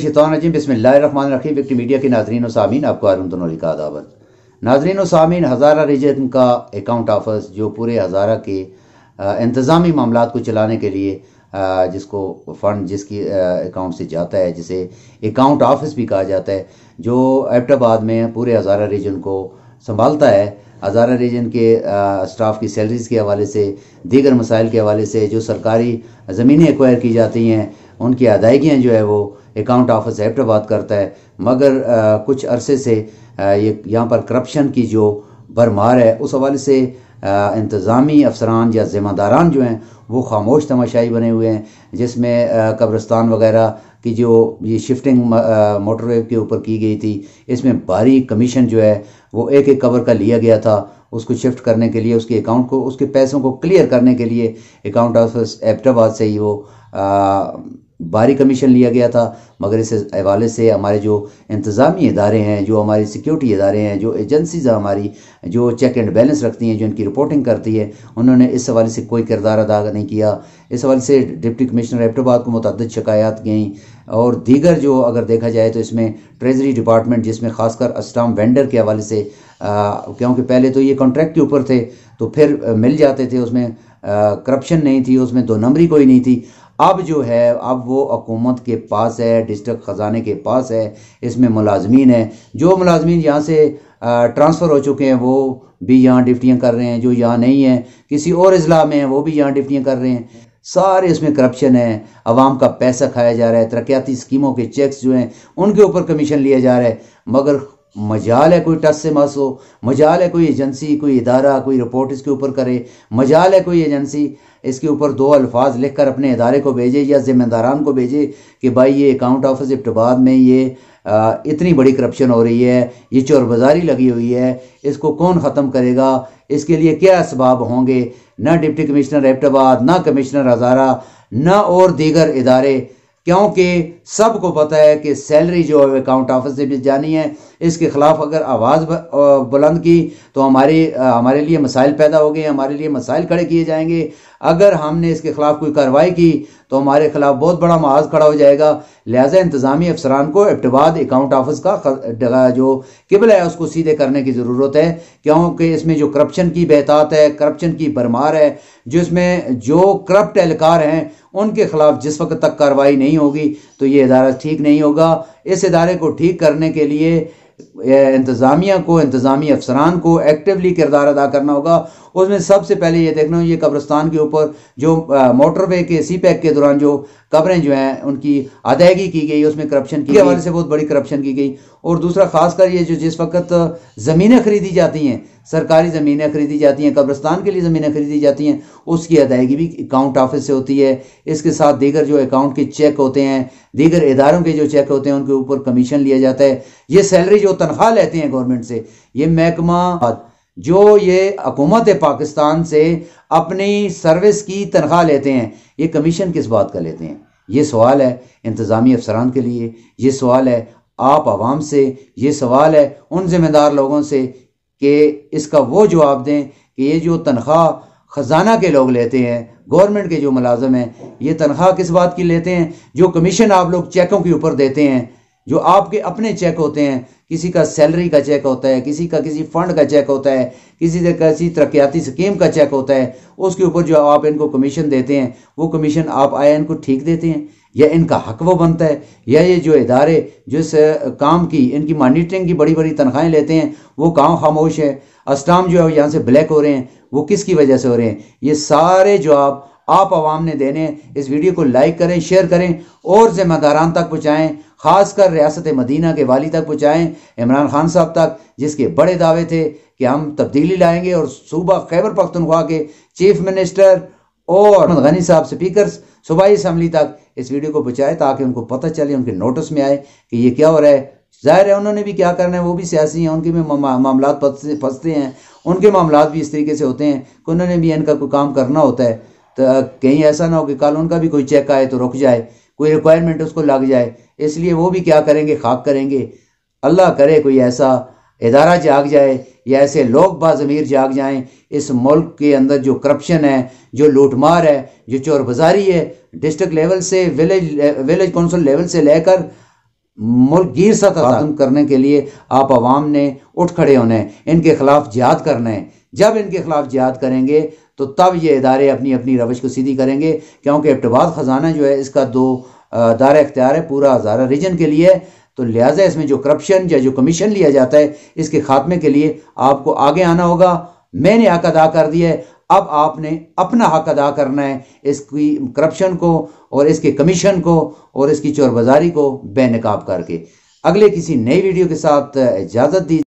शैतानजीम बसमीम मीडिया के नाजरीन सामीन आपको आरमदनोली का अदावत नाजरीन सामीन हज़ारा रीजन का अकाउंट ऑफिस जो पूरे हज़ारा के इंतज़ामी मामला को चलाने के लिए जिसको फ़ंड जिसकी अकाउंट से जाता है जिसे अकाउंट ऑफिस भी कहा जाता है जो एबटाबाद में पूरे हज़ारा रीजन को संभालता है हज़ारा रीजन के स्टाफ की सैलरीज़ के हवाले से दीगर मसाइल के हवाले से जो सरकारी ज़मीनें एक्वायर की जाती हैं उनकी अदायगियाँ जो है वो अकाउंट ऑफिस बात करता है मगर आ, कुछ अरसे से ये यहाँ पर करप्शन की जो भरमार है उस हवाले से इंतज़ामी अफसरान या ज़िम्मेदारान जो हैं वो खामोश तमाशाई बने हुए हैं जिसमें कब्रस्तान वगैरह कि जो ये शिफ्टिंग मोटरवेव uh, के ऊपर की गई थी इसमें भारी कमीशन जो है वो एक एक कवर का लिया गया था उसको शिफ्ट करने के लिए उसके अकाउंट को उसके पैसों को क्लियर करने के लिए अकाउंट ऑफिस एबटाबाद से ही वो uh, भारी कमीशन लिया गया था मगर इस हवाले से हमारे जो इंतज़ामी इदारे हैं जो हमारी सिक्योरिटी इदारे हैं जो एजेंसीज़ हमारी जो चेक एंड बैलेंस रखती हैं जो इनकी रिपोर्टिंग करती है उन्होंने इस हवाले से कोई किरदार अदा नहीं किया इस हवाले से डिप्टी कमिश्नर एबटाबाद को मुतद शिकायत गई और दीगर जो अगर देखा जाए तो इसमें ट्रेजरी डिपार्टमेंट जिसमें खासकर अस्टाम वेंडर के हवाले से क्योंकि पहले तो ये कॉन्ट्रैक्ट के ऊपर थे तो फिर मिल जाते थे उसमें करप्शन नहीं थी उसमें दो नंबरी कोई नहीं थी अब जो है अब वो हकूमत के पास है डिस्ट्रिक्ट ख़जाने के पास है इसमें मुलाजमीन है जो मुलाजमीन यहाँ से ट्रांसफ़र हो चुके हैं वो भी यहाँ डिप्टियाँ कर रहे हैं जो यहाँ नहीं है किसी और अजला में हैं वो भी यहाँ डिप्टियाँ कर रहे हैं सारे इसमें करप्शन है आवाम का पैसा खाया जा रहा है तरक्याती स्कीमों के चेक्स जो हैं उनके ऊपर कमीशन लिया जा रहा है मगर मजाल है कोई टस से मस हो मजाल है कोई एजेंसी कोई इदारा कोई रिपोर्ट इसके ऊपर करे मजाल है कोई एजेंसी इसके ऊपर दो अल्फाज लिख कर अपने इदारे को भेजे या जिम्मेदारान को भेजे कि भाई ये अकाउंट ऑफिस इब्तबाद में ये आ, इतनी बड़ी करप्शन हो रही है ये चोरबाजारी लगी हुई है इसको कौन ख़त्म करेगा इसके लिए क्या इसबाब होंगे ना डिप्टी कमिश्नर एबटाबाद ना कमिश्नर हज़ारा ना और दीगर इदारे क्योंकि सबको पता है कि सैलरी जो है अकाउंट ऑफिस से भी जानी है इसके ख़िलाफ़ अगर आवाज़ बुलंद की तो हमारे हमारे लिए मसाइल पैदा हो गए हमारे लिए मसाइल खड़े किए जाएंगे अगर हमने इसके ख़िलाफ़ कोई कार्रवाई की तो हमारे ख़िलाफ़ बहुत बड़ा महाज खड़ा हो जाएगा लिहाजा इंतजामी अफसरान को इब्तबाद अकाउंट ऑफिस का जो किबला है उसको सीधे करने की ज़रूरत है क्योंकि इसमें जो करप्शन की बेहतात है करप्शन की भरमार है जिसमें जो करप्ट एहलकार हैं उनके खिलाफ जिस वक्त तक कार्रवाई नहीं होगी तो ये इदारा ठीक नहीं होगा इस इदारे को ठीक करने के लिए इंतज़ामिया को इंतज़ामी अफसरान को एक्टिवली किरदार अदा करना होगा उसमें सबसे पहले ये देखना ये कब्रस्तान के ऊपर जो मोटरवे के सी पैक के दौरान जो कब्रें जो हैं उनकी अदायगी की गई उसमें करप्शन की हवाले से बहुत बड़ी करप्शन की गई और दूसरा खासकर ये जो जिस वक्त ज़मीनें खरीदी जाती हैं सरकारी ज़मीनें खरीदी जाती हैं कब्रस्तान के लिए ज़मीनें खरीदी जाती हैं उसकी अदायगी भी अकाउंट ऑफिस से होती है इसके साथ दीगर जो अकाउंट के चेक होते हैं दीगर इदारों के जो चेक होते हैं उनके ऊपर कमीशन लिया जाता है ये सैलरी जो तनख्वाह लेते हैं गवर्नमेंट से ये महकमा जो ये हकूमत पाकिस्तान से अपनी सर्विस की तनख्वाह लेते हैं ये कमीशन किस बात का लेते हैं ये सवाल है इंतज़ामी अफसरान के लिए ये सवाल है आप आवाम से ये सवाल है उन ज़िम्मेदार लोगों से कि इसका वो जवाब दें कि ये जो तनख्वाह ख़जाना के लोग लेते हैं गवर्नमेंट के जो मुलाजम हैं ये तनख्वाह किस बात की लेते हैं जो कमीशन आप लोग चेकों के ऊपर देते हैं जो आपके अपने चेक होते हैं किसी का सैलरी का चेक होता है किसी का किसी फंड का चेक होता है किसी से किसी तरक्याती स्कीम का चेक होता है उसके ऊपर जो आप इनको कमीशन देते हैं वो कमीशन आप आए इनको ठीक देते हैं या इनका हक वो बनता है या ये जो इदारे जिस काम की इनकी मॉनिटरिंग की बड़ी बड़ी तनख्वाहें लेते हैं वो काम खामोश है अस्टाम जो है यहाँ से ब्लैक हो रहे हैं वो किसकी वजह से हो रहे हैं ये सारे जो आप आप आवाम ने देने इस वीडियो को लाइक करें शेयर करें और जिम्मेदारान तक पहुँचाएँ खासकर रियासत मदीना के वाली तक पहुँचाएँ इमरान खान साहब तक जिसके बड़े दावे थे कि हम तब्दीली लाएंगे और सूबा खैबर पख्तनख्वा के चीफ मिनिस्टर और गनी साहब स्पीकर सूबाई इसम्बली तक इस वीडियो को पहुँचाए ताकि उनको पता चले उनके नोटिस में आए कि ये क्या हो रहा है जाहिर है उन्होंने भी क्या करना है वो भी सियासी हैं उनके भी मामला फंसते हैं उनके मामला भी इस तरीके से होते हैं कि उन्होंने भी इनका कोई काम करना होता है तो कहीं ऐसा ना हो कि कल उनका भी कोई चेक आए तो रुक जाए कोई रिक्वायरमेंट उसको लग जाए इसलिए वो भी क्या करेंगे खाक करेंगे अल्लाह करे कोई ऐसा इदारा जाग जाए या ऐसे लोग बाज़मीर जाग जाएं इस मुल्क के अंदर जो करप्शन है जो लूटमार है जो बाजारी है डिस्ट्रिक्ट लेवल से विलेज विलेज कौंसिल लेवल से लेकर मुल्क गिर सा ख़त्म करने के लिए आप आवाम ने उठ खड़े होने इनके खिलाफ जिहाद करना है जब इनके खिलाफ जिहाद करेंगे तो तब ये इदारे अपनी अपनी रवश को सीधी करेंगे क्योंकि इब्तबाद ख़जाना जो है इसका दो दायरा इख्तियार है पूरा हज़ारा रीजन के लिए तो लिहाजा इसमें जो करप्शन या जो कमीशन लिया जाता है इसके खात्मे के लिए आपको आगे आना होगा मैंने हक अदा कर दिया है अब आपने अपना हक अदा करना है इसकी करप्शन को और इसके कमीशन को और इसकी चोरबाजारी को बेनकाब करके अगले किसी नई वीडियो के साथ इजाज़त दी